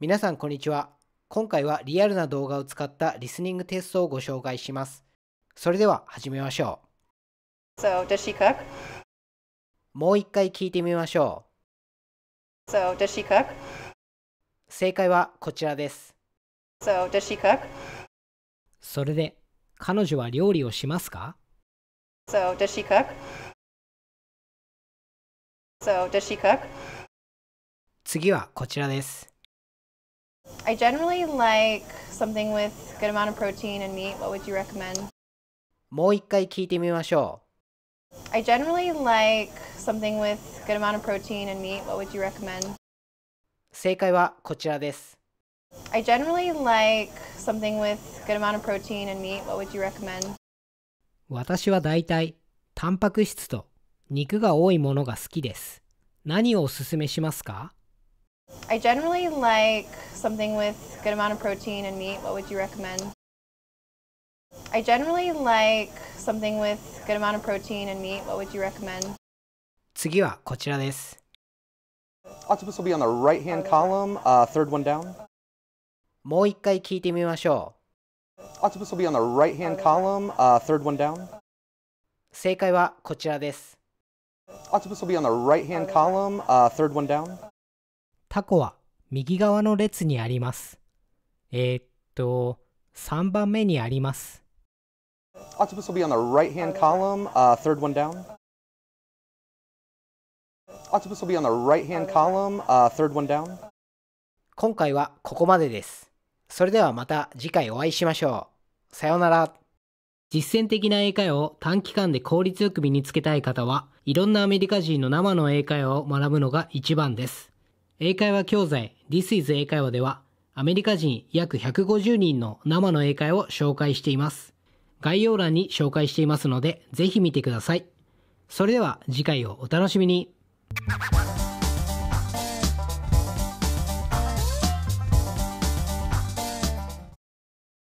皆さんこんにちは。今回はリアルな動画を使ったリスニングテストをご紹介します。それでは始めましょう。So, does she cook? もう一回聞いてみましょう。So, does she cook? 正解はこちらです。So, does she cook? それで、彼女は料理をしますか So, does she cook? So, does she cook? 次はこちらです。I generally like something with good amount of protein and meat. What would you recommend? もう一回聞いてみましょう。I generally like something with good amount of protein and meat. What would you recommend? 正解はこちらです。I generally like something with good amount of protein and meat. What would you recommend? 私はだいたいタンパク質と肉が多いものが好きです。何をおすすめしますか I generally like something with good amount of protein and meat. What would you recommend? I generally like something with good amount of protein and meat. What would you recommend? 次はこちらです。Octopus will be on the right hand column, uh, third one down. もう一回聞いてみましょう。Octopus will be on the right hand column, uh, third one down. 正解はこちらです。Octopus will be on the right hand column, uh, third one down. タコは右側の列にあります。えー、っと、3番目にあります。Octopus will be on the right hand column, uh, third one down. Octopus will be on the right hand column, uh, third one down. 今回はここまでです。それではまた次回お会いしましょう。さようなら。実践的な英会話を短期間で効率よく身につけたい方は、いろんなアメリカ人の生の英会話を学ぶのが一番です。英会話教材 This is 英会話ではアメリカ人約150人の生の英会を紹介しています。概要欄に紹介していますのでぜひ見てください。それでは次回をお楽しみに。